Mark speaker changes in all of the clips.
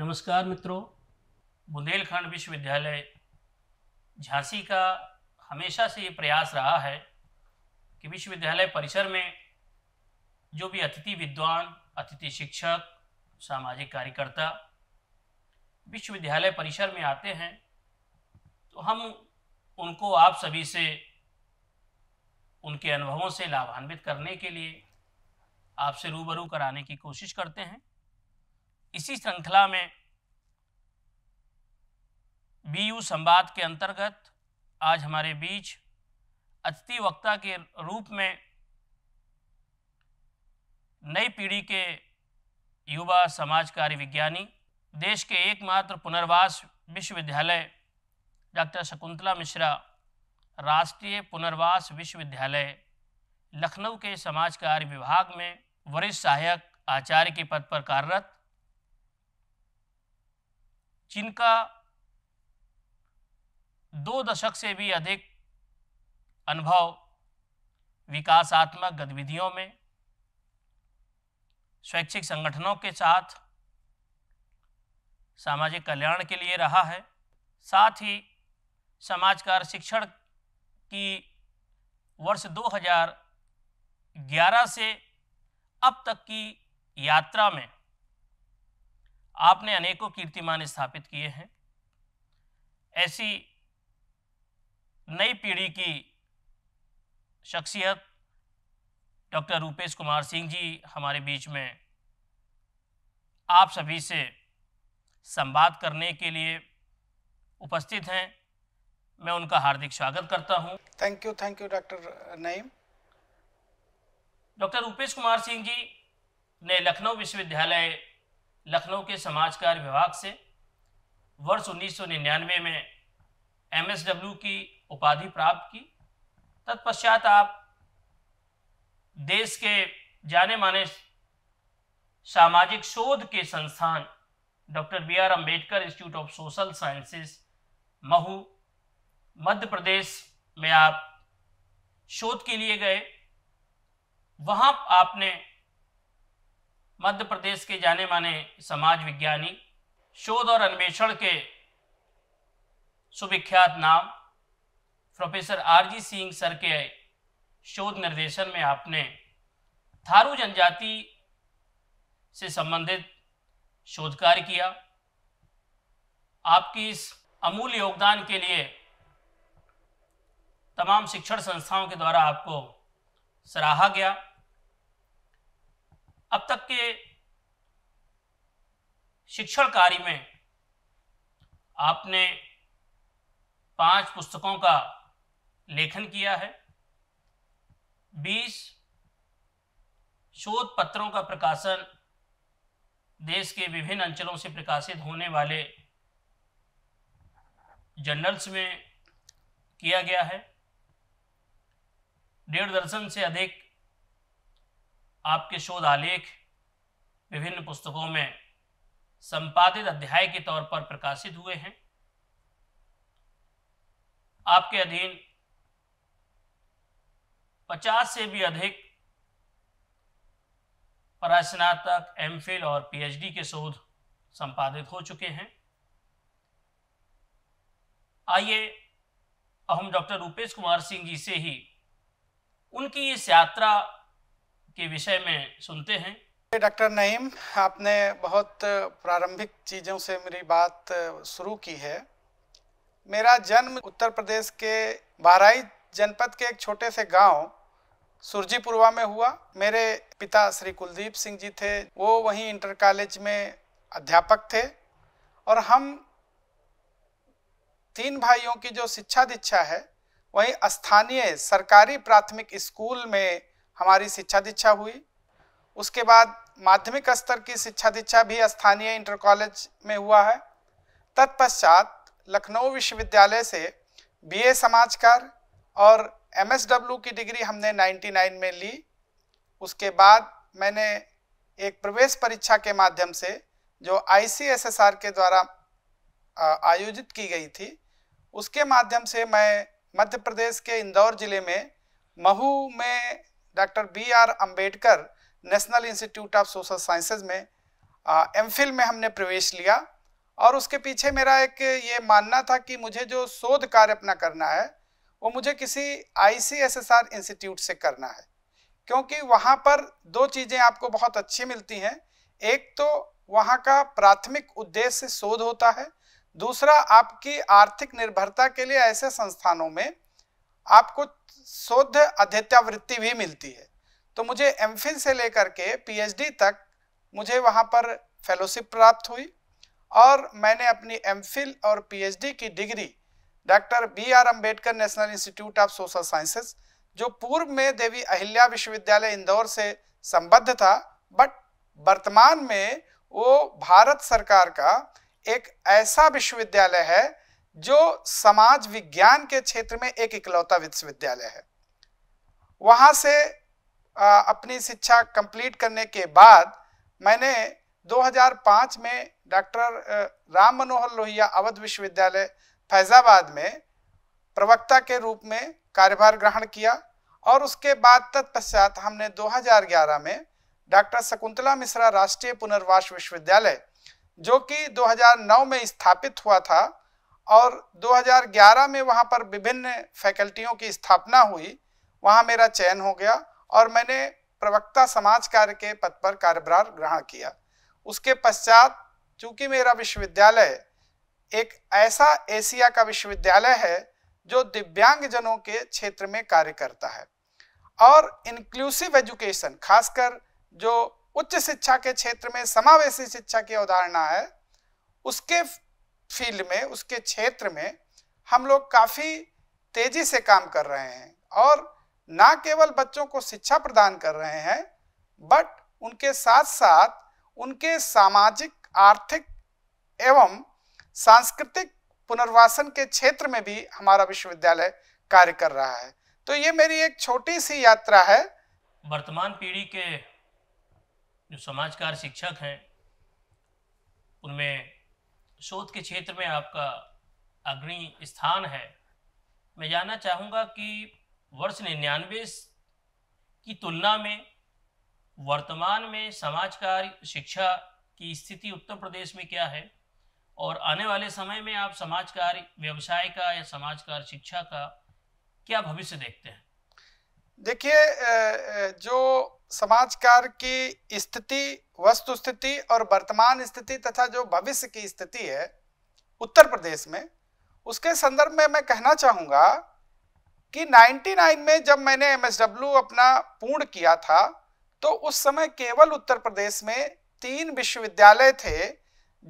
Speaker 1: नमस्कार मित्रों बुंदेलखंड विश्वविद्यालय झांसी का हमेशा से ये प्रयास रहा है कि विश्वविद्यालय परिसर में जो भी अतिथि विद्वान अतिथि शिक्षक सामाजिक कार्यकर्ता विश्वविद्यालय परिसर में आते हैं तो हम उनको आप सभी से उनके अनुभवों से लाभान्वित करने के लिए आपसे रूबरू कराने की कोशिश करते हैं इसी श्रृंखला में बीयू संवाद के अंतर्गत आज हमारे बीच अतिथि वक्ता के रूप में नई पीढ़ी के युवा समाजकारी विज्ञानी देश के एकमात्र पुनर्वास विश्वविद्यालय डॉक्टर शकुंतला मिश्रा राष्ट्रीय पुनर्वास विश्वविद्यालय लखनऊ के समाज कार्य विभाग में वरिष्ठ सहायक आचार्य के पद पर कार्यरत जिनका दो दशक से भी अधिक अनुभव विकासात्मक गतिविधियों में स्वैच्छिक संगठनों के साथ सामाजिक कल्याण के लिए रहा है साथ ही समाज कार्य शिक्षण की वर्ष 2011 से अब तक की यात्रा में आपने अनेकों कीर्तिमान स्थापित किए हैं ऐसी नई पीढ़ी की शख्सियत डॉक्टर रूपेश कुमार सिंह जी हमारे बीच में आप सभी से संवाद करने के लिए उपस्थित हैं मैं उनका हार्दिक स्वागत करता हूं।
Speaker 2: Thank you thank you doctor Naeem
Speaker 1: doctor Rupesh Kumar Singh ji ने लखनऊ विश्वविद्यालय लखनऊ के समाज कार्य विभाग से वर्ष 1999 में एमएसडब्ल्यू की उपाधि प्राप्त की तत्पश्चात आप देश के जाने माने सामाजिक शोध के संस्थान doctor B R Ambedkar institute of social sciences Mhow Madhya Pradesh में आप शोध के लिए गए वहाँ आपने मध्य प्रदेश के जाने माने समाज विज्ञानी शोध और अन्वेषण के सुविख्यात नाम प्रोफेसर आरजी सिंह सर के शोध निर्देशन में आपने थारू जनजाति से संबंधित शोध कार्य किया आपकी इस अमूल्य योगदान के लिए तमाम शिक्षण संस्थाओं के द्वारा आपको सराहा गया अब तक के शिक्षण कार्य में आपने पांच पुस्तकों का लेखन किया है बीस शोध पत्रों का प्रकाशन देश के विभिन्न अंचलों से प्रकाशित होने वाले जर्नल्स में किया गया है डेढ़ दर्जन से अधिक आपके शोध आलेख विभिन्न पुस्तकों में संपादित अध्याय के तौर पर प्रकाशित हुए हैं आपके अधीन 50 से भी अधिक परास्नातक एमफिल और पीएचडी के शोध संपादित हो चुके हैं आइए हम डॉक्टर रूपेश कुमार सिंह जी से ही उनकी इस यात्रा के विषय में सुनते हैं
Speaker 2: डॉक्टर नईम आपने बहुत प्रारंभिक चीज़ों से मेरी बात शुरू की है मेरा जन्म उत्तर प्रदेश के बाराई जनपद के एक छोटे से गांव सुरजीपुरवा में हुआ मेरे पिता श्री कुलदीप सिंह जी थे वो वहीं इंटर कॉलेज में अध्यापक थे और हम तीन भाइयों की जो शिक्षा दीक्षा है वहीं स्थानीय सरकारी प्राथमिक स्कूल में हमारी शिक्षा दीक्षा हुई उसके बाद माध्यमिक स्तर की शिक्षा दीक्षा भी स्थानीय इंटर कॉलेज में हुआ है तत्पश्चात लखनऊ विश्वविद्यालय से बीए समाजकार और एमएसडब्ल्यू की डिग्री हमने 99 में ली उसके बाद मैंने एक प्रवेश परीक्षा के माध्यम से जो आईसीएसएसआर के द्वारा आयोजित की गई थी उसके माध्यम से मैं मध्य प्रदेश के इंदौर ज़िले में महू में doctor B R Ambedkar national institute of social sciences में एम में हमने प्रवेश लिया और उसके पीछे मेरा एक ये मानना था कि मुझे जो शोध कार्य अपना करना है वो मुझे किसी आई इंस्टीट्यूट से करना है क्योंकि वहाँ पर दो चीज़ें आपको बहुत अच्छी मिलती हैं एक तो वहाँ का प्राथमिक उद्देश्य शोध होता है दूसरा आपकी आर्थिक निर्भरता के लिए ऐसे संस्थानों में आपको शोध अध्यत्यावृत्ति भी मिलती है तो मुझे एम से लेकर के पीएचडी तक मुझे वहाँ पर फेलोशिप प्राप्त हुई और मैंने अपनी एम और पीएचडी की degree doctor B R Ambedkar national institute of social sciences जो पूर्व में देवी अहिल्या विश्वविद्यालय इंदौर से संबद्ध था बट वर्तमान में वो भारत सरकार का एक ऐसा विश्वविद्यालय है जो समाज विज्ञान के क्षेत्र में एक इकलौता विश्वविद्यालय है वहाँ से अपनी शिक्षा कंप्लीट करने के बाद मैंने 2005 में डॉक्टर राम मनोहर लोहिया अवध विश्वविद्यालय फैज़ाबाद में प्रवक्ता के रूप में कार्यभार ग्रहण किया और उसके बाद तत्पश्चात हमने 2011 में डॉक्टर शकुंतला मिश्रा राष्ट्रीय पुनर्वास विश्वविद्यालय जो कि 2009 में स्थापित हुआ था और 2011 में वहाँ पर विभिन्न फैकल्टियों की स्थापना हुई वहाँ मेरा चयन हो गया और मैंने प्रवक्ता समाज कार्य के पद पर कार्यभार ग्रहण किया उसके पश्चात चूंकि मेरा विश्वविद्यालय एक ऐसा एशिया का विश्वविद्यालय है जो दिव्यांगजनों के क्षेत्र में कार्य करता है और इंक्लूसिव एजुकेशन खासकर जो उच्च शिक्षा के क्षेत्र में समावेशी शिक्षा की अवधारणा है उसके फील्ड में उसके क्षेत्र में हम लोग काफ़ी तेजी से काम कर रहे हैं और ना केवल बच्चों को शिक्षा प्रदान कर रहे हैं बट उनके साथ साथ उनके सामाजिक आर्थिक एवं सांस्कृतिक पुनर्वासन के क्षेत्र में भी हमारा विश्वविद्यालय कार्य कर रहा है तो ये मेरी एक छोटी सी यात्रा है
Speaker 1: वर्तमान पीढ़ी के जो समाजकार शिक्षक हैं उनमें शोध के क्षेत्र में आपका अग्रणी स्थान है मैं जानना चाहूँगा कि वर्ष निन्यानवे की तुलना में वर्तमान में समाज कार्य शिक्षा की स्थिति उत्तर प्रदेश में क्या है और आने वाले समय में आप समाज कार्य व्यवसाय का या समाज कार्य शिक्षा का क्या भविष्य देखते हैं
Speaker 2: देखिए जो समाज कार्य की स्थिति वस्तु स्थिति और वर्तमान स्थिति तथा जो भविष्य की स्थिति है उत्तर प्रदेश में उसके संदर्भ में मैं कहना चाहूँगा कि 99 में जब मैंने एम अपना पूर्ण किया था तो उस समय केवल उत्तर प्रदेश में तीन विश्वविद्यालय थे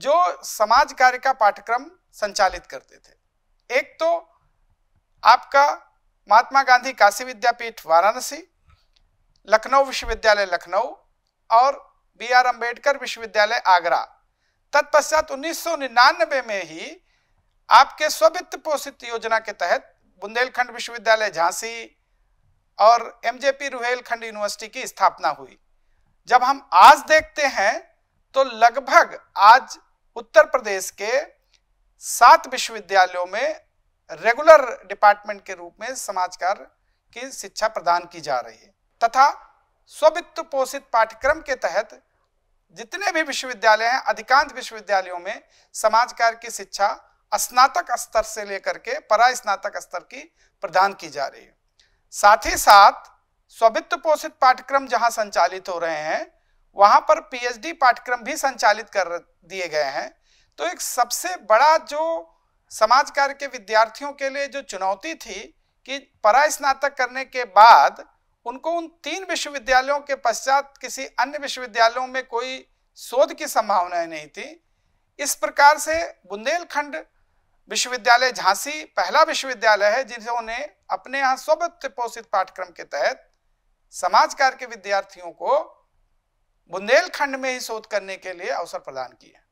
Speaker 2: जो समाज कार्य का पाठ्यक्रम संचालित करते थे एक तो आपका महात्मा गांधी काशी विद्यापीठ वाराणसी लखनऊ विश्वविद्यालय लखनऊ और बी आर अम्बेडकर विश्वविद्यालय आगरा तत्पश्चात उन्नीस में ही आपके स्वित्त पोषित योजना के तहत बुंदेलखंड विश्वविद्यालय झांसी और एमजेपी रुहेलखंड यूनिवर्सिटी की स्थापना हुई जब हम आज देखते हैं तो लगभग आज उत्तर प्रदेश के सात विश्वविद्यालयों में रेगुलर डिपार्टमेंट के रूप में समाज कार्य की शिक्षा प्रदान की जा रही है तथा स्वित्त पोषित पाठ्यक्रम के तहत जितने भी विश्वविद्यालय हैं अधिकांश विश्वविद्यालयों में समाज कार्य की शिक्षा स्नातक स्तर से लेकर के परा स्नातक स्तर की प्रदान की जा रही है साथ ही साथ स्वित्त पोषित पाठ्यक्रम जहां संचालित हो रहे हैं वहां पर पीएचडी पाठ्यक्रम भी संचालित कर दिए गए हैं तो एक सबसे बड़ा जो समाज कार्य के विद्यार्थियों के लिए जो चुनौती थी कि परा स्नातक करने के बाद उनको उन तीन विश्वविद्यालयों के पश्चात किसी अन्य विश्वविद्यालयों में कोई शोध की संभावनाएं नहीं थी इस प्रकार से बुंदेलखंड विश्वविद्यालय झांसी पहला विश्वविद्यालय है जिन्होंने अपने यहाँ स्वबत्त पोषित पाठ्यक्रम के तहत समाज कार्य के विद्यार्थियों को बुंदेलखंड में ही शोध करने के लिए अवसर प्रदान किया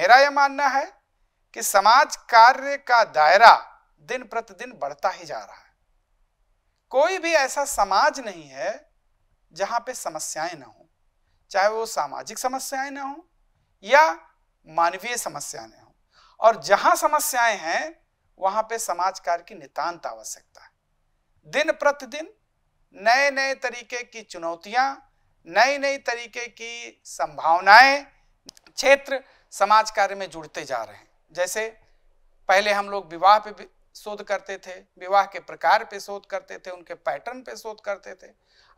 Speaker 2: मेरा यह मानना है कि समाज कार्य का दायरा दिन प्रतिदिन बढ़ता ही जा रहा है कोई भी ऐसा समाज नहीं है जहां पे समस्याएं ना हो चाहे वो सामाजिक समस्याएं ना हो या मानवीय समस्याएं ना हो और जहां समस्याएं हैं वहां पे समाज कार्य की नितांत आवश्यकता है दिन प्रतिदिन नए नए तरीके की चुनौतियां नई नई तरीके की संभावनाएं क्षेत्र समाज कार्य में जुड़ते जा रहे हैं जैसे पहले हम लोग विवाह पे शोध करते थे विवाह के प्रकार पे शोध करते थे उनके पैटर्न पे शोध करते थे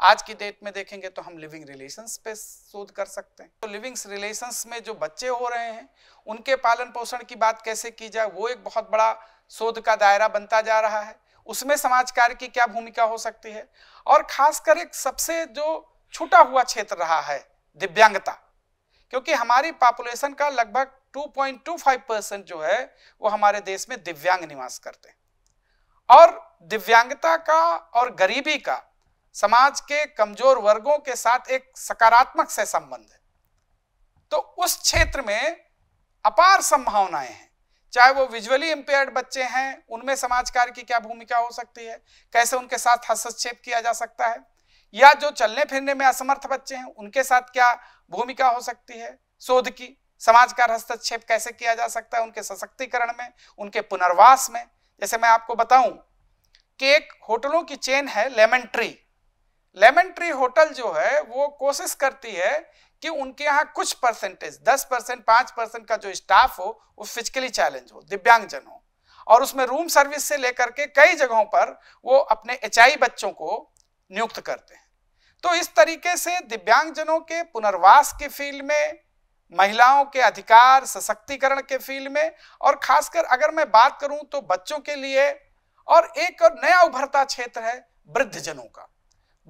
Speaker 2: आज की डेट में देखेंगे तो हम लिविंग रिलेशंस पे शोध कर सकते हैं तो लिविंग रिलेशंस में जो बच्चे हो रहे हैं उनके पालन पोषण की बात कैसे की जाए वो एक बहुत बड़ा शोध का दायरा बनता जा रहा है उसमें समाज कार्य की क्या भूमिका हो सकती है और खासकर एक सबसे जो छुटा हुआ क्षेत्र रहा है दिव्यांगता क्योंकि हमारी पॉपुलेशन का लगभग 2.25 जो है वो हमारे देश में दिव्यांग निवास करते हैं और दिव्यांगता का और गरीबी का समाज के कमजोर वर्गों के साथ एक सकारात्मक से संबंध है तो उस क्षेत्र में अपार संभावनाएं हैं चाहे वो विजुअली इंपेयर्ड बच्चे हैं उनमें समाज कार्य की क्या भूमिका हो सकती है कैसे उनके साथ हस्तक्षेप किया जा सकता है या जो चलने फिरने में असमर्थ बच्चे हैं उनके साथ क्या भूमिका हो सकती है शोध की समाज का हस्तक्षेप कैसे किया जा सकता है उनके सशक्तिकरण में उनके पुनर्वास में जैसे मैं आपको बताऊं कि एक होटलों की चेन है lemon tree lemon tree hotel जो है वो कोशिश करती है कि उनके यहाँ कुछ परसेंटेज दस परसेंट पांच परसेंट का जो स्टाफ हो वो फिजिकली चैलेंज हो दिव्यांगजन हो और उसमें रूम सर्विस से लेकर के कई जगहों पर वो अपने एच बच्चों को नियुक्त करते हैं तो इस तरीके से दिव्यांगजनों के पुनर्वास के फील्ड में महिलाओं के अधिकार सशक्तिकरण के फील्ड में और खासकर अगर मैं बात करूं तो बच्चों के लिए और एक और नया उभरता क्षेत्र है वृद्धजनों का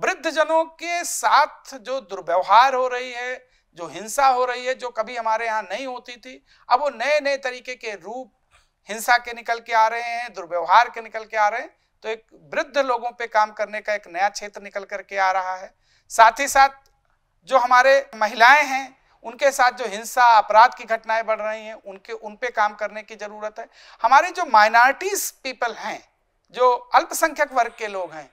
Speaker 2: वृद्धजनों के साथ जो दुर्व्यवहार हो रही है जो हिंसा हो रही है जो कभी हमारे यहाँ नहीं होती थी अब वो नए नए तरीके के रूप हिंसा के निकल के आ रहे हैं दुर्व्यवहार के निकल के आ रहे हैं तो एक वृद्ध लोगों पे काम करने का एक नया क्षेत्र निकल करके आ रहा है साथ ही साथ जो हमारे महिलाएं हैं उनके साथ जो हिंसा अपराध की घटनाएं बढ़ रही हैं उनके उन पे काम करने की ज़रूरत है हमारे जो माइनॉरिटीज़ पीपल हैं जो अल्पसंख्यक वर्ग के लोग हैं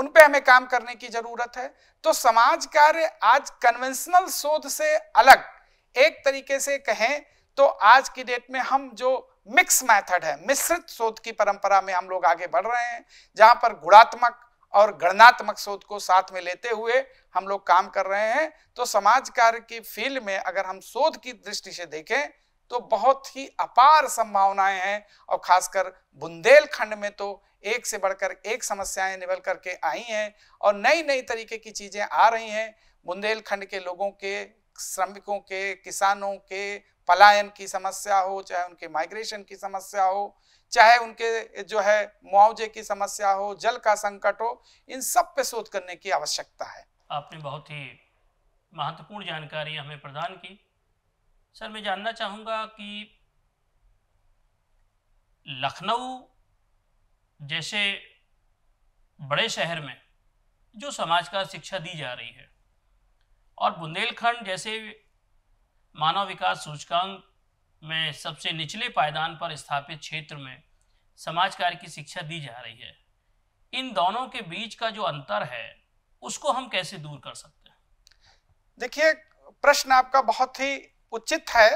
Speaker 2: उन पे हमें काम करने की ज़रूरत है तो समाज कार्य आज कन्वेंशनल शोध से अलग एक तरीके से कहें तो आज की डेट में हम जो मिक्स मेथड है मिश्रित शोध की परंपरा में हम लोग आगे बढ़ रहे हैं जहां पर गुणात्मक और गणनात्मक शोध को साथ में लेते हुए हम लोग काम कर रहे हैं तो समाज कार्य की फील्ड में अगर हम शोध की दृष्टि से देखें तो बहुत ही अपार संभावनाएं हैं और खासकर बुंदेलखंड में तो एक से बढ़कर एक समस्याएं निवल करके आई हैं और नई नई तरीके की चीज़ें आ रही हैं बुंदेलखंड के लोगों के श्रमिकों के किसानों के पलायन की समस्या हो चाहे उनके माइग्रेशन की समस्या हो चाहे उनके जो है मुआवजे की समस्या हो जल का संकट हो इन सब पे शोध करने की आवश्यकता है
Speaker 1: आपने बहुत ही महत्वपूर्ण जानकारी हमें प्रदान की सर मैं जानना चाहूँगा कि लखनऊ जैसे बड़े शहर में जो समाज का शिक्षा दी जा रही है और बुंदेलखंड जैसे मानव विकास सूचकांक में सबसे निचले पायदान पर स्थापित क्षेत्र में समाज कार्य की शिक्षा दी जा रही है इन दोनों के बीच का जो अंतर है उसको हम कैसे दूर कर सकते
Speaker 2: हैं देखिए प्रश्न आपका बहुत ही उचित है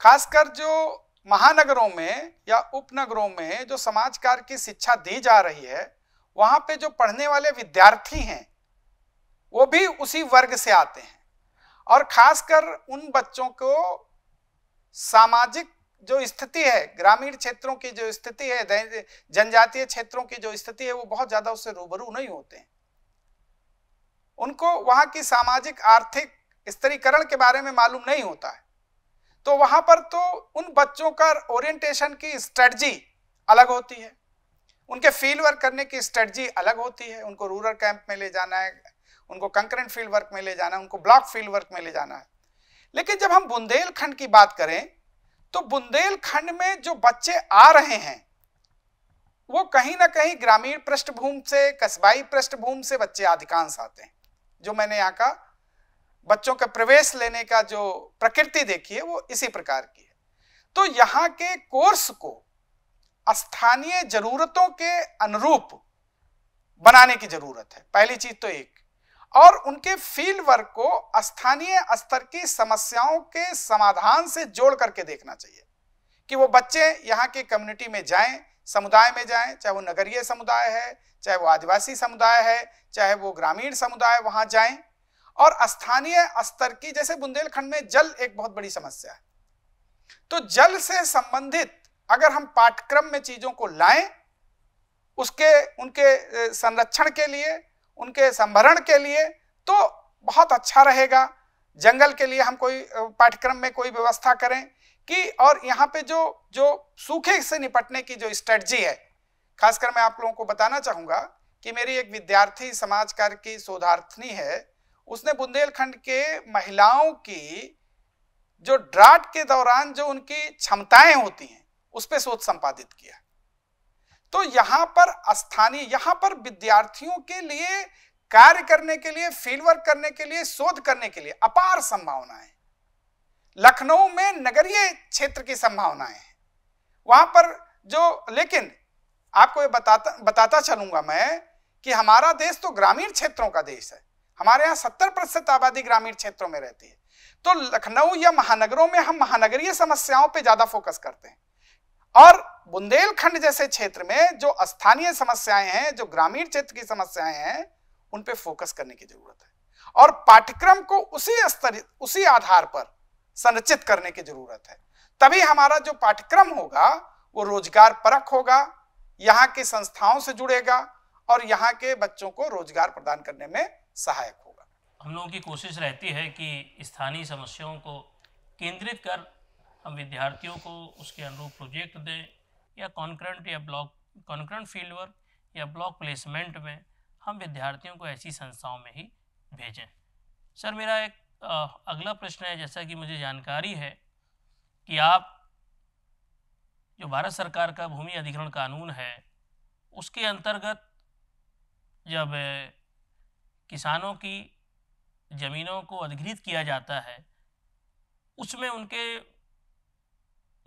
Speaker 2: खासकर जो महानगरों में या उपनगरों में जो समाज कार्य की शिक्षा दी जा रही है वहाँ पे जो पढ़ने वाले विद्यार्थी हैं वो भी उसी वर्ग से आते हैं और खासकर उन बच्चों को सामाजिक जो स्थिति है ग्रामीण क्षेत्रों की जो स्थिति है जनजातीय क्षेत्रों की जो स्थिति है वो बहुत ज़्यादा उससे रूबरू नहीं होते हैं उनको वहां की सामाजिक आर्थिक स्तरीकरण के बारे में मालूम नहीं होता है तो वहां पर तो उन बच्चों का ओरिएंटेशन की स्ट्रेटजी अलग होती है उनके फील्ड वर्क करने की स्ट्रेटजी अलग होती है उनको रूरल कैंप में ले जाना है उनको कंकरेंट फील्ड वर्क में ले जाना है उनको ब्लॉक फील्ड वर्क में ले जाना है लेकिन जब हम बुंदेलखंड की बात करें तो बुंदेलखंड में जो बच्चे आ रहे हैं वो कहीं ना कहीं ग्रामीण पृष्ठभूमि से कस्बाई पृष्ठभूमि से बच्चे अधिकांश आते हैं जो मैंने यहाँ का बच्चों का प्रवेश लेने का जो प्रकृति देखी है वो इसी प्रकार की है तो यहाँ के कोर्स को स्थानीय जरूरतों के अनुरूप बनाने की जरूरत है पहली चीज तो एक और उनके फील्ड वर्क को स्थानीय स्तर की समस्याओं के समाधान से जोड़ करके देखना चाहिए कि वो बच्चे यहाँ के कम्युनिटी में जाएं समुदाय में जाएं चाहे वो नगरीय समुदाय है चाहे वो आदिवासी समुदाय है चाहे वो ग्रामीण समुदाय वहां जाएं और स्थानीय स्तर की जैसे बुंदेलखंड में जल एक बहुत बड़ी समस्या है तो जल से संबंधित अगर हम पाठ्यक्रम में चीजों को लाएं उसके उनके संरक्षण के लिए उनके संभरण के लिए तो बहुत अच्छा रहेगा जंगल के लिए हम कोई पाठ्यक्रम में कोई व्यवस्था करें कि और यहाँ पे जो जो सूखे से निपटने की जो स्ट्रेटजी है खासकर मैं आप लोगों को बताना चाहूँगा कि मेरी एक विद्यार्थी समाज कार्य की शोधार्थनी है उसने बुंदेलखंड के महिलाओं की जो ड्राट के दौरान जो उनकी क्षमताएं होती हैं उस पर शोध संपादित किया तो यहां पर स्थानीय यहां पर विद्यार्थियों के लिए कार्य करने के लिए फील्ड वर्क करने के लिए शोध करने के लिए अपार संभावनाएं लखनऊ में नगरीय क्षेत्र की संभावनाएं हैं वहां पर जो लेकिन आपको ये बताता बताता चलूंगा मैं कि हमारा देश तो ग्रामीण क्षेत्रों का देश है हमारे यहाँ सत्तर प्रतिशत आबादी ग्रामीण क्षेत्रों में रहती है तो लखनऊ या महानगरों में हम महानगरीय समस्याओं पे ज़्यादा फोकस करते हैं और बुंदेलखंड जैसे क्षेत्र में जो स्थानीय समस्याएं हैं जो ग्रामीण क्षेत्र की समस्याएं हैं उन पर फोकस करने की जरूरत है और पाठ्यक्रम को उसी स्तर उसी आधार पर संरचित करने की जरूरत है तभी हमारा जो पाठ्यक्रम होगा वो रोजगार परक होगा यहाँ की संस्थाओं से जुड़ेगा और यहाँ के बच्चों को रोजगार प्रदान करने में सहायक होगा
Speaker 1: हम लोगों की कोशिश रहती है कि स्थानीय समस्याओं को केंद्रित कर हम विद्यार्थियों को उसके अनुरूप प्रोजेक्ट दें या कॉन्क्रंट या ब्लॉक कॉन्क्रंट फील्ड वर्क या ब्लॉक प्लेसमेंट में हम विद्यार्थियों को ऐसी संस्थाओं में ही भेजें सर मेरा एक अगला प्रश्न है जैसा कि मुझे जानकारी है कि आप जो भारत सरकार का भूमि अधिग्रहण कानून है उसके अंतर्गत जब किसानों की ज़मीनों को अधिग्रहित किया जाता है उसमें उनके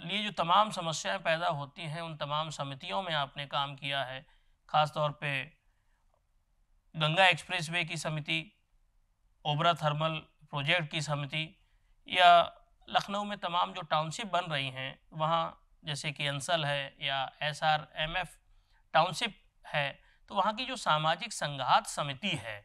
Speaker 1: लिए जो तमाम समस्याएं पैदा होती हैं उन तमाम समितियों में आपने काम किया है ख़ास तौर पे गंगा एक्सप्रेसवे की समिति ओबरा थर्मल प्रोजेक्ट की समिति या लखनऊ में तमाम जो टाउनशिप बन रही हैं वहाँ जैसे कि अंसल है या S R M F township है तो वहाँ की जो सामाजिक संघात समिति है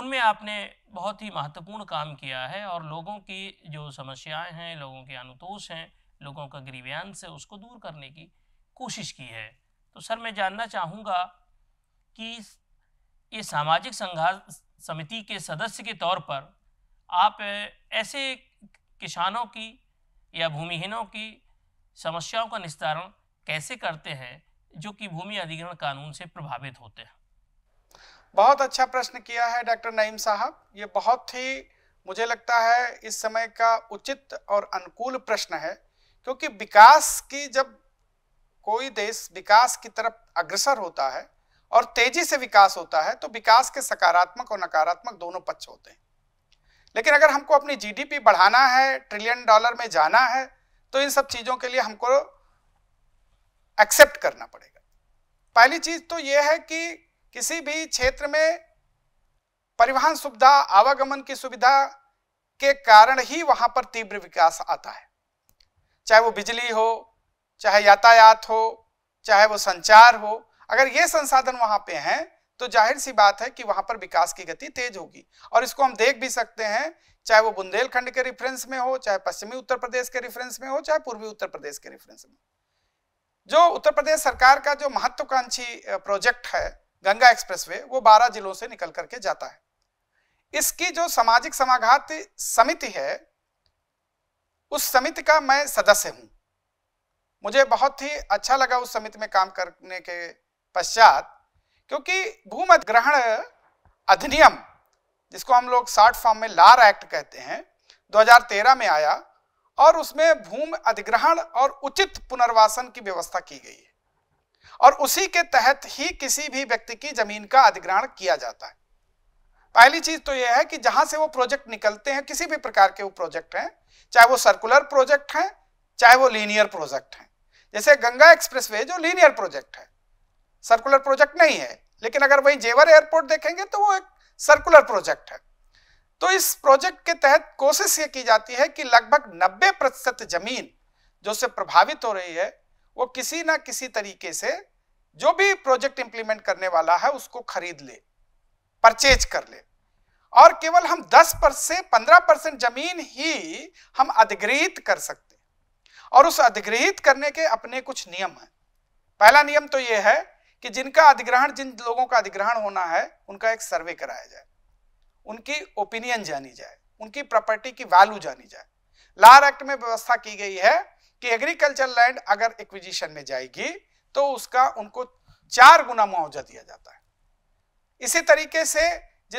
Speaker 1: उनमें आपने बहुत ही महत्वपूर्ण काम किया है और लोगों की जो समस्याएं हैं लोगों के अनुतोष हैं लोगों का ग्रीवियांस है उसको दूर करने की कोशिश की है तो सर मैं जानना चाहूँगा कि ये सामाजिक संघात समिति के सदस्य के तौर पर आप ऐसे किसानों की या भूमिहीनों की समस्याओं का निस्तारण कैसे करते हैं जो कि भूमि अधिग्रहण कानून से प्रभावित होते हैं
Speaker 2: बहुत अच्छा प्रश्न किया है डॉक्टर नईम साहब ये बहुत ही मुझे लगता है इस समय का उचित और अनुकूल प्रश्न है क्योंकि विकास की जब कोई देश विकास की तरफ अग्रसर होता है और तेजी से विकास होता है तो विकास के सकारात्मक और नकारात्मक दोनों पक्ष होते हैं लेकिन अगर हमको अपनी जीडीपी बढ़ाना है ट्रिलियन डॉलर में जाना है तो इन सब चीजों के लिए हमको एक्सेप्ट करना पड़ेगा पहली चीज तो यह है कि किसी भी क्षेत्र में परिवहन सुविधा आवागमन की सुविधा के कारण ही वहां पर तीव्र विकास आता है चाहे वो बिजली हो चाहे यातायात हो चाहे वो संचार हो अगर ये संसाधन वहां पे हैं तो जाहिर सी बात है कि वहां पर विकास की गति तेज होगी और इसको हम देख भी सकते हैं चाहे वो बुंदेलखंड के रेफरेंस में हो चाहे पश्चिमी उत्तर प्रदेश के रेफरेंस में हो चाहे पूर्वी उत्तर प्रदेश के रेफरेंस में जो उत्तर प्रदेश सरकार का जो महत्वाकांक्षी प्रोजेक्ट है गंगा वे वो बारह जिलों से निकल करके जाता है इसकी जो सामाजिक समाघात समिति है उस समिति का मैं सदस्य हूं मुझे बहुत ही अच्छा लगा उस समिति में काम करने के पश्चात क्योंकि भूमध्य ग्रहण अधिनियम जिसको हम लोग शॉर्ट फॉर्म में लार एक्ट कहते हैं 2013 में आया और उसमें भूमि अधिग्रहण और उचित पुनर्वासन की व्यवस्था की गई है और उसी के तहत ही किसी भी व्यक्ति की जमीन का अधिग्रहण किया जाता है पहली चीज तो यह है कि जहां से वो प्रोजेक्ट निकलते हैं किसी भी प्रकार के वो प्रोजेक्ट हैं चाहे वो सर्कुलर प्रोजेक्ट हैं चाहे वो लीनियर प्रोजेक्ट हैं जैसे गंगा एक्सप्रेस जो लीनियर प्रोजेक्ट है सर्कुलर प्रोजेक्ट नहीं है लेकिन अगर वही जेवर एयरपोर्ट देखेंगे तो वो एक सर्कुलर प्रोजेक्ट है तो इस प्रोजेक्ट के तहत कोशिश ये की जाती है कि लगभग 90 प्रतिशत जमीन जो से प्रभावित हो रही है वो किसी ना किसी तरीके से जो भी प्रोजेक्ट इंप्लीमेंट करने वाला है उसको खरीद ले परचेज कर ले और केवल हम 10 से 15 परसेंट जमीन ही हम अधिग्रहित कर सकते और उस अधिग्रहित करने के अपने कुछ नियम हैं पहला नियम तो ये है कि जिनका अधिग्रहण जिन लोगों का अधिग्रहण होना है उनका एक सर्वे कराया जाए उनकी ओपिनियन जानी जाए उनकी प्रॉपर्टी की वैल्यू जानी जाए लार एक्ट में व्यवस्था की गई है कि एग्रीकल्चर लैंड अगर एक्विजिशन में जाएगी तो उसका उनको चार गुना मुआवजा दिया जाता है इसी तरीके से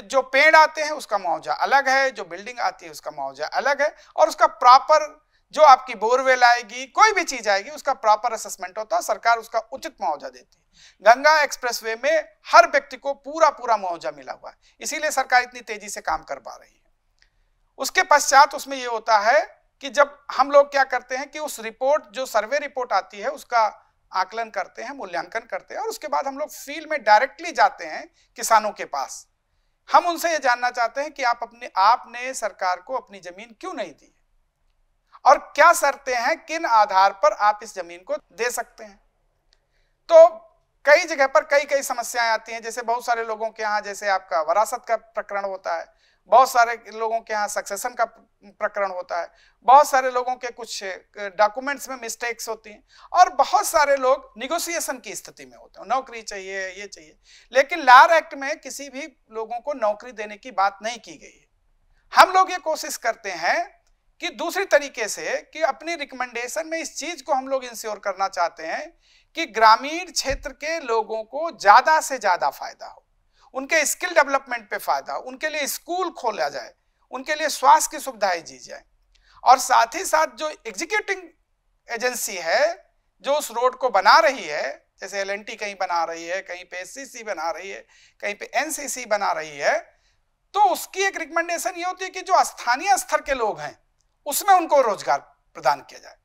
Speaker 2: जो पेड़ आते हैं उसका मुआवजा अलग है जो बिल्डिंग आती है उसका मुआवजा अलग है और उसका प्रॉपर जो आपकी बोरवेल आएगी कोई भी चीज आएगी उसका प्रॉपर असेसमेंट होता है सरकार उसका उचित मुआवजा देती है गंगा एक्सप्रेसवे में हर व्यक्ति को पूरा पूरा मुआवजा मिला हुआ है इसीलिए सरकार इतनी तेजी से काम कर पा रही है उसके पश्चात उसमें यह होता है कि जब हम लोग क्या करते हैं कि उस रिपोर्ट जो सर्वे रिपोर्ट आती है उसका आकलन करते हैं मूल्यांकन करते हैं और उसके बाद हम लोग फील्ड में डायरेक्टली जाते हैं किसानों के पास हम उनसे ये जानना चाहते हैं कि आप अपने आपने सरकार को अपनी जमीन क्यों नहीं दी और क्या शर्तें हैं किन आधार पर आप इस जमीन को दे सकते हैं तो कई जगह पर कई कई समस्याएं आती हैं जैसे बहुत सारे लोगों के यहाँ जैसे आपका वरासत का प्रकरण होता है बहुत सारे लोगों के यहाँ सक्सेशन का प्रकरण होता है बहुत सारे लोगों के कुछ डॉक्यूमेंट्स में मिस्टेक्स होती हैं और बहुत सारे लोग निगोसिएशन की स्थिति में होते हैं नौकरी चाहिए ये चाहिए लेकिन लार एक्ट में किसी भी लोगों को नौकरी देने की बात नहीं की गई है हम लोग ये कोशिश करते हैं कि दूसरी तरीके से कि अपनी रिकमेंडेशन में इस चीज को हम लोग इंश्योर करना चाहते हैं कि ग्रामीण क्षेत्र के लोगों को ज्यादा से ज्यादा फायदा हो उनके स्किल डेवलपमेंट पे फायदा हो उनके लिए स्कूल खोला जाए उनके लिए स्वास्थ्य की सुविधाएं दी जाए और साथ ही साथ जो एग्जीक्यूटिंग एजेंसी है जो उस रोड को बना रही है जैसे एल कहीं बना रही है कहीं पे एस बना रही है कहीं पे एन बना रही है तो उसकी एक रिकमेंडेशन ये होती है कि जो स्थानीय स्तर के लोग हैं उसमें उनको रोजगार प्रदान किया जाए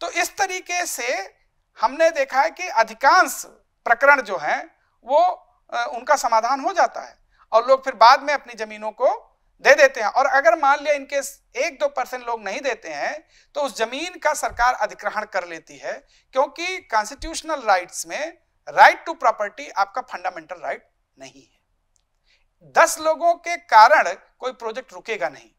Speaker 2: तो इस तरीके से हमने देखा है कि अधिकांश प्रकरण जो हैं वो उनका समाधान हो जाता है और लोग फिर बाद में अपनी जमीनों को दे देते हैं और अगर मान लिया इनके एक दो परसेंट लोग नहीं देते हैं तो उस जमीन का सरकार अधिग्रहण कर लेती है क्योंकि कॉन्स्टिट्यूशनल राइट्स में राइट टू प्रॉपर्टी आपका फंडामेंटल राइट नहीं है दस लोगों के कारण कोई प्रोजेक्ट रुकेगा नहीं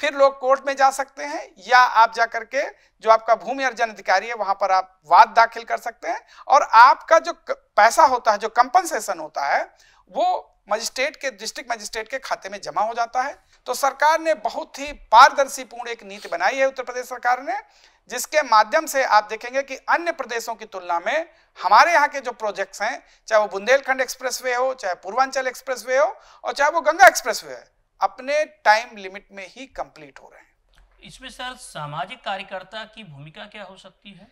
Speaker 2: फिर लोग कोर्ट में जा सकते हैं या आप जा करके जो आपका भूमि अर्जन अधिकारी है वहां पर आप वाद दाखिल कर सकते हैं और आपका जो पैसा होता है जो कंपनसेशन होता है वो मजिस्ट्रेट के डिस्ट्रिक्ट मजिस्ट्रेट के खाते में जमा हो जाता है तो सरकार ने बहुत ही पारदर्शी पूर्ण एक नीति बनाई है उत्तर प्रदेश सरकार ने जिसके माध्यम से आप देखेंगे कि अन्य प्रदेशों की तुलना में हमारे यहाँ के जो प्रोजेक्ट्स हैं चाहे वो बुंदेलखंड एक्सप्रेसवे हो चाहे पूर्वांचल एक्सप्रेसवे हो और चाहे वो गंगा एक्सप्रेसवे है अपने टाइम लिमिट में ही कंप्लीट हो रहे हैं
Speaker 1: इसमें सर सामाजिक कार्यकर्ता की भूमिका क्या हो सकती है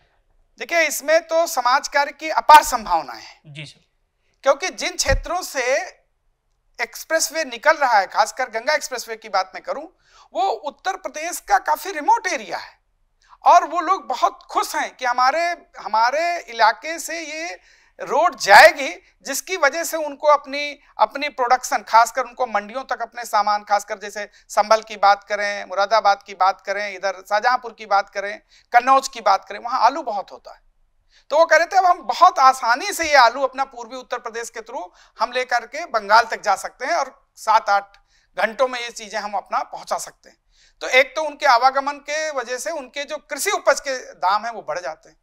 Speaker 2: देखिए इसमें तो समाज कार्य की अपार संभावना है जी सर क्योंकि जिन क्षेत्रों से एक्सप्रेसवे निकल रहा है खासकर गंगा एक्सप्रेसवे की बात मैं करूं वो उत्तर प्रदेश का काफी रिमोट एरिया है और वो लोग बहुत खुश हैं कि हमारे हमारे इलाके से ये रोड जाएगी जिसकी वजह से उनको अपनी अपनी प्रोडक्शन खासकर उनको मंडियों तक अपने सामान खासकर जैसे संभल की बात करें मुरादाबाद की बात करें इधर शाहजहाँपुर की बात करें कन्नौज की बात करें वहाँ आलू बहुत होता है तो वो कह रहे थे अब हम बहुत आसानी से ये आलू अपना पूर्वी उत्तर प्रदेश के थ्रू हम लेकर के बंगाल तक जा सकते हैं और सात आठ घंटों में ये चीज़ें हम अपना पहुंचा सकते हैं तो एक तो उनके आवागमन के वजह से उनके जो कृषि उपज के दाम हैं वो बढ़ जाते हैं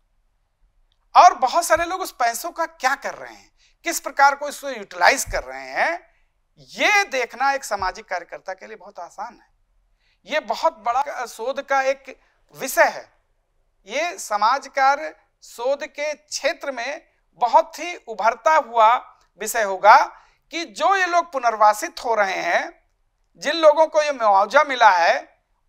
Speaker 2: और बहुत सारे लोग उस पैसों का क्या कर रहे हैं किस प्रकार को इसको यूटिलाइज कर रहे हैं ये देखना एक सामाजिक कार्यकर्ता के लिए बहुत आसान है ये बहुत बड़ा शोध का एक विषय है ये समाज कार्य शोध के क्षेत्र में बहुत ही उभरता हुआ विषय होगा कि जो ये लोग पुनर्वासित हो रहे हैं जिन लोगों को ये मुआवजा मिला है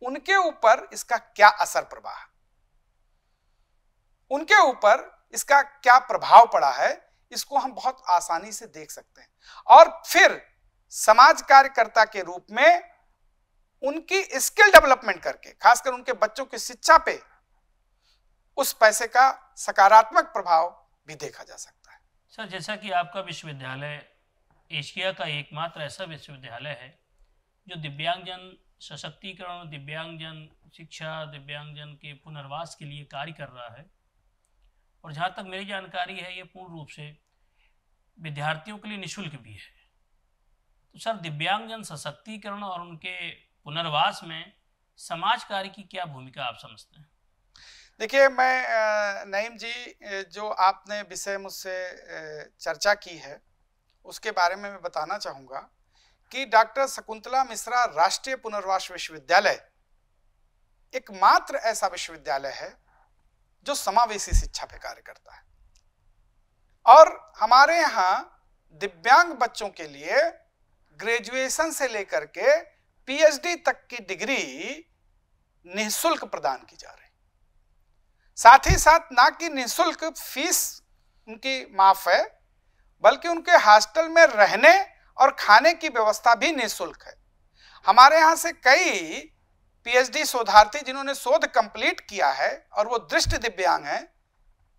Speaker 2: उनके ऊपर इसका क्या असर प्रभाव उनके ऊपर इसका क्या प्रभाव पड़ा है इसको हम बहुत आसानी से देख सकते हैं और फिर समाज कार्यकर्ता के रूप में उनकी स्किल डेवलपमेंट करके खासकर उनके बच्चों की शिक्षा पे उस पैसे का सकारात्मक प्रभाव भी देखा जा सकता है
Speaker 1: सर जैसा कि आपका विश्वविद्यालय एशिया का एकमात्र ऐसा विश्वविद्यालय है जो दिव्यांगजन सशक्तिकरण दिव्यांगजन शिक्षा दिव्यांगजन के पुनर्वास के लिए कार्य कर रहा है और जहाँ तक मेरी जानकारी है ये पूर्ण रूप से विद्यार्थियों के लिए निःशुल्क भी है तो सर दिव्यांगजन सशक्तिकरण और उनके पुनर्वास में समाज कार्य की क्या भूमिका आप समझते हैं
Speaker 2: देखिए मैं नईम जी जो आपने विषय मुझसे चर्चा की है उसके बारे में मैं बताना चाहूँगा कि डॉक्टर शकुंतला मिश्रा राष्ट्रीय पुनर्वास विश्वविद्यालय एकमात्र ऐसा विश्वविद्यालय है जो समावेशी शिक्षा पे कार्य करता है और हमारे यहाँ दिव्यांग बच्चों के लिए ग्रेजुएशन से लेकर के पीएचडी तक की डिग्री निःशुल्क प्रदान की जा रही साथ ही साथ ना कि निःशुल्क फीस उनकी माफ है बल्कि उनके हॉस्टल में रहने और खाने की व्यवस्था भी निःशुल्क है हमारे यहाँ से कई पीएचडी शोधार्थी जिन्होंने शोध कंप्लीट किया है और वो दृष्टि दिव्यांग है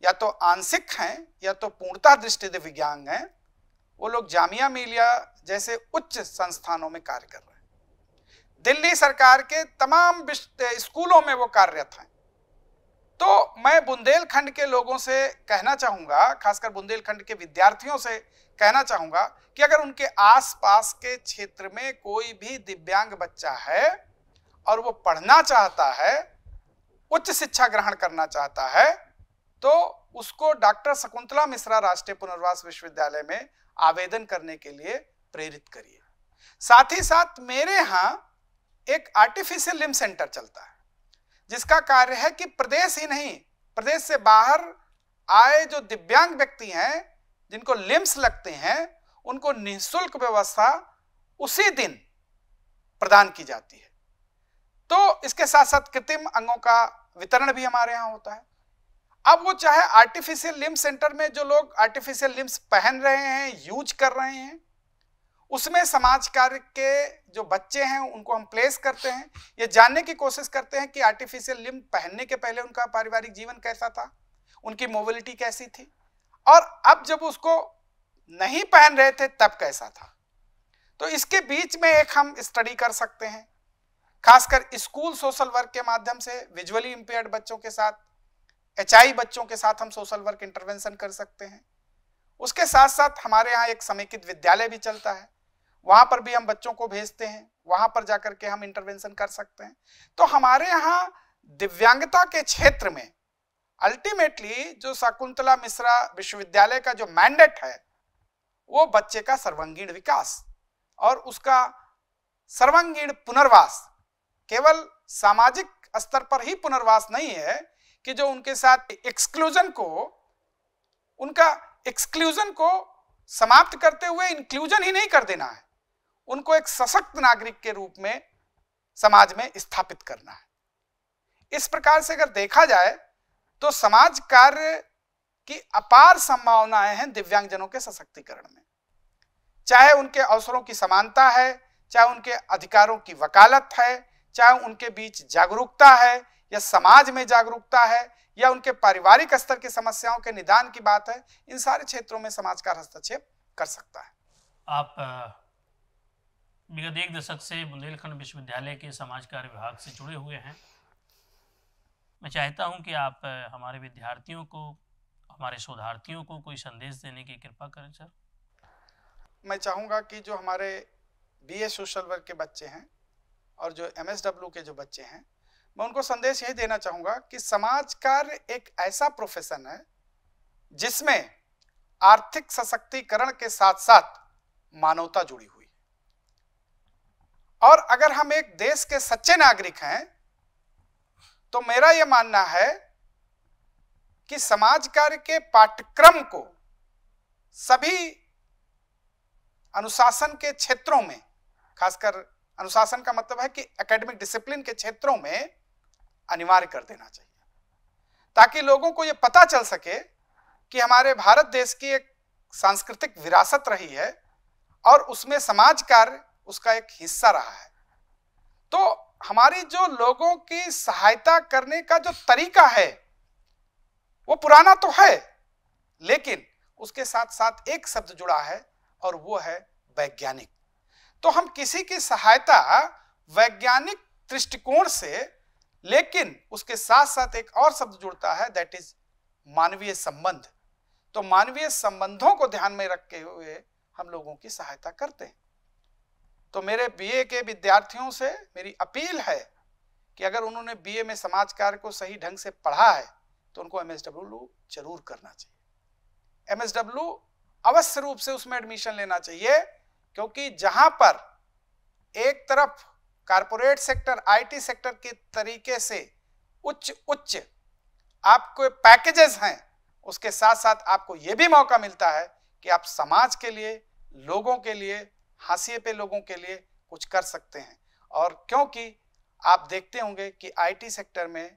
Speaker 2: या तो आंशिक हैं या तो पूर्णता दृष्टि दिव्यांग हैं वो लोग जामिया मिलिया जैसे उच्च संस्थानों में कार्य कर रहे हैं दिल्ली सरकार के तमाम स्कूलों में वो कार्यरत हैं तो मैं बुंदेलखंड के लोगों से कहना चाहूँगा खासकर बुंदेलखंड के विद्यार्थियों से कहना चाहूँगा कि अगर उनके आसपास के क्षेत्र में कोई भी दिव्यांग बच्चा है और वो पढ़ना चाहता है उच्च शिक्षा ग्रहण करना चाहता है तो उसको डॉक्टर शकुंतला मिश्रा राष्ट्रीय पुनर्वास विश्वविद्यालय में आवेदन करने के लिए प्रेरित करिए साथ ही साथ मेरे यहाँ एक आर्टिफिशियल लिम सेंटर चलता है जिसका कार्य है कि प्रदेश ही नहीं प्रदेश से बाहर आए जो दिव्यांग व्यक्ति हैं जिनको लिम्स लगते हैं उनको निःशुल्क व्यवस्था उसी दिन प्रदान की जाती है तो इसके साथ साथ कृत्रिम अंगों का वितरण भी हमारे यहाँ होता है अब वो चाहे आर्टिफिशियल लिम्स सेंटर में जो लोग आर्टिफिशियल लिम्स पहन रहे हैं यूज कर रहे हैं उसमें समाज कार्य के जो बच्चे हैं उनको हम प्लेस करते हैं ये जानने की कोशिश करते हैं कि आर्टिफिशियल लिम्ब पहनने के पहले उनका पारिवारिक जीवन कैसा था उनकी मोबिलिटी कैसी थी और अब जब उसको नहीं पहन रहे थे तब कैसा था तो इसके बीच में एक हम स्टडी कर सकते हैं खासकर स्कूल सोशल वर्क के माध्यम से विजुअली इम्पेयर्ड बच्चों के साथ एच बच्चों के साथ हम सोशल वर्क इंटरवेंशन कर सकते हैं उसके साथ साथ हमारे यहाँ एक समेकित विद्यालय भी चलता है वहां पर भी हम बच्चों को भेजते हैं वहां पर जाकर के हम इंटरवेंशन कर सकते हैं तो हमारे यहाँ दिव्यांगता के क्षेत्र में अल्टीमेटली जो शकुंतला मिश्रा विश्वविद्यालय का जो मैंडेट है वो बच्चे का सर्वांगीण विकास और उसका सर्वांगीण पुनर्वास केवल सामाजिक स्तर पर ही पुनर्वास नहीं है कि जो उनके साथ एक्सक्लूजन को उनका एक्सक्लूजन को समाप्त करते हुए इंक्लूजन ही नहीं कर देना है उनको एक सशक्त नागरिक के रूप में समाज में स्थापित करना है इस प्रकार से अगर देखा जाए तो समाज कार्य की अपार संभावनाएं हैं दिव्यांगजनों के सशक्तिकरण में चाहे उनके अवसरों की समानता है चाहे उनके अधिकारों की वकालत है चाहे उनके बीच जागरूकता है या समाज में जागरूकता है या उनके पारिवारिक स्तर की समस्याओं के निदान की बात है इन सारे क्षेत्रों में समाज का हस्तक्षेप कर सकता है
Speaker 1: आप विगत एक दशक से बुंदेलखंड विश्वविद्यालय के समाज कार्य विभाग से जुड़े हुए हैं मैं चाहता हूं कि आप हमारे विद्यार्थियों को हमारे शोधार्थियों को कोई संदेश देने की कृपा करें सर
Speaker 2: मैं चाहूँगा कि जो हमारे बी ए सोशल वर्क के बच्चे हैं और जो एम के जो बच्चे हैं मैं उनको संदेश यही देना चाहूंगा कि समाज कार्य एक ऐसा प्रोफेशन है जिसमें आर्थिक सशक्तिकरण के साथ साथ मानवता जुड़ी हुई है और अगर हम एक देश के सच्चे नागरिक हैं तो मेरा यह मानना है कि समाज कार्य के पाठ्यक्रम को सभी अनुशासन के क्षेत्रों में खासकर अनुशासन का मतलब है कि एकेडमिक डिसिप्लिन के क्षेत्रों में अनिवार्य कर देना चाहिए ताकि लोगों को यह पता चल सके कि हमारे भारत देश की एक सांस्कृतिक विरासत रही है और उसमें समाज कार्य उसका एक हिस्सा रहा है तो हमारी जो लोगों की सहायता करने का जो तरीका है वो पुराना तो है लेकिन उसके साथ साथ एक शब्द जुड़ा है और वो है वैज्ञानिक तो हम किसी की सहायता वैज्ञानिक दृष्टिकोण से लेकिन उसके साथ साथ एक और शब्द जुड़ता है दैट इज मानवीय संबंध तो मानवीय संबंधों को ध्यान में रखते हुए हम लोगों की सहायता करते हैं तो मेरे बीए के विद्यार्थियों से मेरी अपील है कि अगर उन्होंने बीए में समाज कार्य को सही ढंग से पढ़ा है तो उनको एमएसडब्ल्यू जरूर करना चाहिए एमएसडब्ल्यू अवश्य रूप से उसमें एडमिशन लेना चाहिए क्योंकि जहां पर एक तरफ कारपोरेट सेक्टर आईटी सेक्टर के तरीके से उच्च उच्च आपको पैकेजेस हैं उसके साथ साथ आपको ये भी मौका मिलता है कि आप समाज के लिए लोगों के लिए हाशिए पे लोगों के लिए कुछ कर सकते हैं और क्योंकि आप देखते होंगे कि आईटी सेक्टर में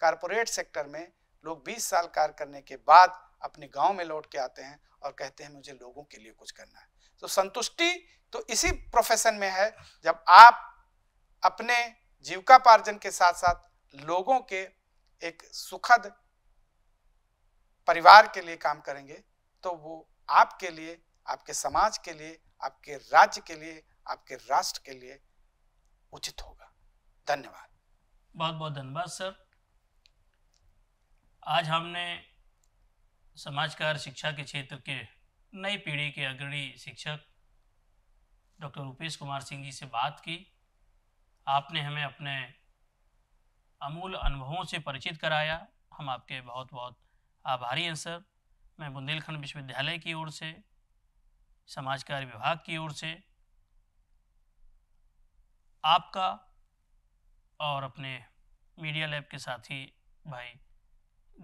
Speaker 2: कारपोरेट सेक्टर में लोग 20 साल कार्य करने के बाद अपने गांव में लौट के आते हैं और कहते हैं मुझे लोगों के लिए कुछ करना है तो संतुष्टि तो इसी प्रोफेशन में है जब आप अपने जीविकापार्जन के साथ साथ लोगों के एक सुखद परिवार के लिए काम करेंगे तो वो आपके लिए आपके समाज के लिए आपके राज्य के लिए आपके राष्ट्र के लिए उचित होगा धन्यवाद
Speaker 1: बहुत बहुत धन्यवाद सर आज हमने समाज कार्य शिक्षा के क्षेत्र के नई पीढ़ी के अग्रणी शिक्षक डॉक्टर रूपेश कुमार सिंह जी से बात की आपने हमें अपने अमूल अनुभवों से परिचित कराया हम आपके बहुत बहुत आभारी हैं सर मैं बुंदेलखंड विश्वविद्यालय की ओर से समाज कार्य विभाग की ओर से आपका और अपने मीडिया लैब के साथी भाई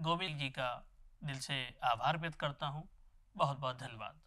Speaker 1: गोविंद जी का दिल से आभार व्यक्त करता हूँ बहुत बहुत धन्यवाद